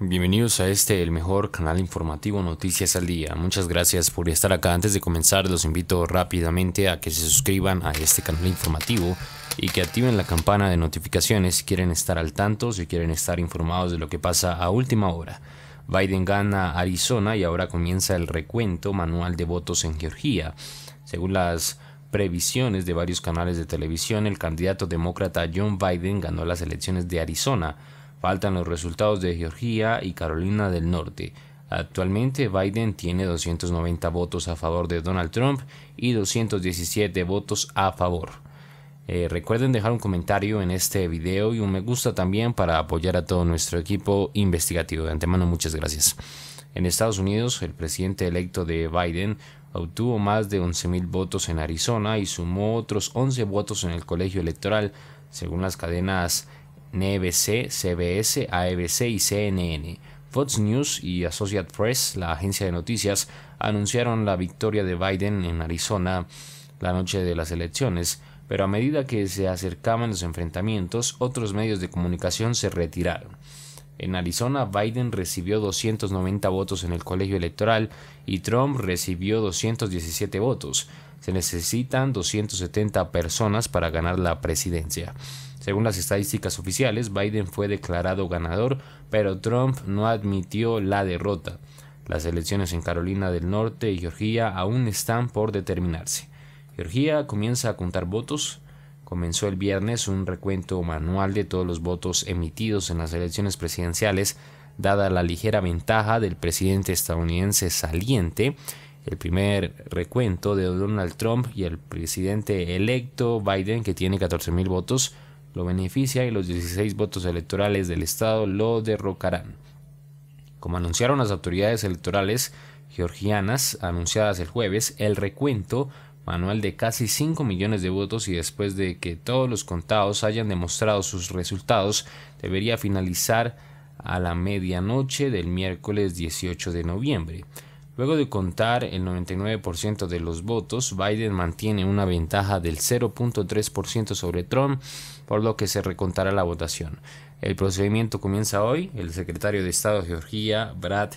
Bienvenidos a este, el mejor canal informativo Noticias al Día. Muchas gracias por estar acá. Antes de comenzar, los invito rápidamente a que se suscriban a este canal informativo y que activen la campana de notificaciones si quieren estar al tanto, si quieren estar informados de lo que pasa a última hora. Biden gana Arizona y ahora comienza el recuento manual de votos en Georgia. Según las previsiones de varios canales de televisión, el candidato demócrata John Biden ganó las elecciones de Arizona Faltan los resultados de Georgia y Carolina del Norte. Actualmente Biden tiene 290 votos a favor de Donald Trump y 217 votos a favor. Eh, recuerden dejar un comentario en este video y un me gusta también para apoyar a todo nuestro equipo investigativo. De antemano muchas gracias. En Estados Unidos, el presidente electo de Biden obtuvo más de 11.000 votos en Arizona y sumó otros 11 votos en el colegio electoral, según las cadenas NBC, CBS, ABC y CNN. Fox News y Associate Press, la agencia de noticias, anunciaron la victoria de Biden en Arizona la noche de las elecciones, pero a medida que se acercaban los enfrentamientos, otros medios de comunicación se retiraron. En Arizona, Biden recibió 290 votos en el colegio electoral y Trump recibió 217 votos. Se necesitan 270 personas para ganar la presidencia. Según las estadísticas oficiales, Biden fue declarado ganador, pero Trump no admitió la derrota. Las elecciones en Carolina del Norte y Georgia aún están por determinarse. Georgia comienza a contar votos. Comenzó el viernes un recuento manual de todos los votos emitidos en las elecciones presidenciales, dada la ligera ventaja del presidente estadounidense saliente, el primer recuento de Donald Trump y el presidente electo Biden, que tiene 14.000 votos, lo beneficia y los 16 votos electorales del Estado lo derrocarán. Como anunciaron las autoridades electorales georgianas anunciadas el jueves, el recuento manual de casi 5 millones de votos y después de que todos los contados hayan demostrado sus resultados, debería finalizar a la medianoche del miércoles 18 de noviembre. Luego de contar el 99% de los votos, Biden mantiene una ventaja del 0.3% sobre Trump, por lo que se recontará la votación. El procedimiento comienza hoy. El secretario de Estado de Georgia, Brad,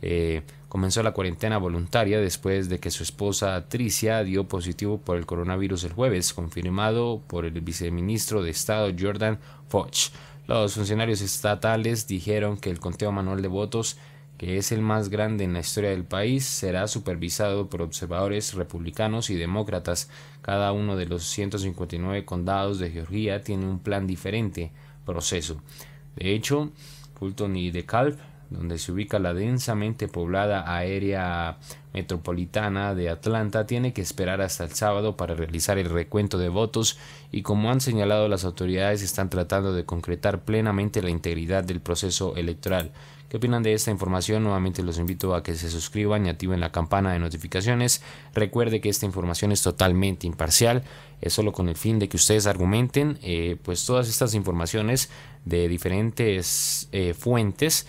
eh, comenzó la cuarentena voluntaria después de que su esposa Tricia dio positivo por el coronavirus el jueves, confirmado por el viceministro de Estado Jordan Foch. Los funcionarios estatales dijeron que el conteo manual de votos que es el más grande en la historia del país, será supervisado por observadores republicanos y demócratas. Cada uno de los 159 condados de Georgia tiene un plan diferente, proceso. De hecho, Fulton y DeKalb donde se ubica la densamente poblada área metropolitana de Atlanta, tiene que esperar hasta el sábado para realizar el recuento de votos y como han señalado las autoridades están tratando de concretar plenamente la integridad del proceso electoral. ¿Qué opinan de esta información? Nuevamente los invito a que se suscriban y activen la campana de notificaciones. Recuerde que esta información es totalmente imparcial, es solo con el fin de que ustedes argumenten eh, pues todas estas informaciones de diferentes eh, fuentes